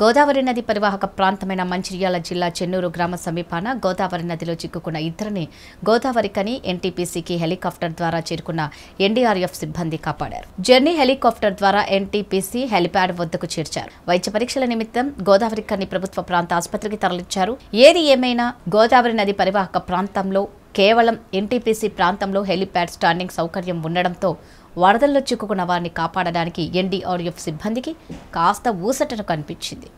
గోదావరి నది పరివాహక ప్రాంతమైన మంచిర్యాల జిల్లా చెన్నూరు గ్రామ సమీపాన గోదావరి నదిలో చిక్కుకున్న ఇద్దరిని గోదావరికని ఎన్టీపీసీకి హెలికాప్టర్ ద్వారా చేరుకున్న ఎన్డీఆర్ఎఫ్ సిబ్బంది కాపాడారు జర్నీ హెలికాప్టర్ ద్వారా ఎన్టీపీసీ హెలిప్యాడ్ వద్దకు చేర్చారు వైద్య పరీక్షల నిమిత్తం గోదావరికని ప్రభుత్వ ప్రాంత ఆసుపత్రికి తరలించారు ఏది ఏమైనా గోదావరి నది పరివాహక ప్రాంతంలో కేవలం ఎన్టీపీసీ ప్రాంతంలో హెలీప్యాడ్ స్టాండింగ్ సౌకర్యం ఉండడంతో వరదల్లో చిక్కుకున్న వారిని కాపాడడానికి ఎన్డీఆర్ఎఫ్ సిబ్బందికి కాస్త ఊసటను కనిపించింది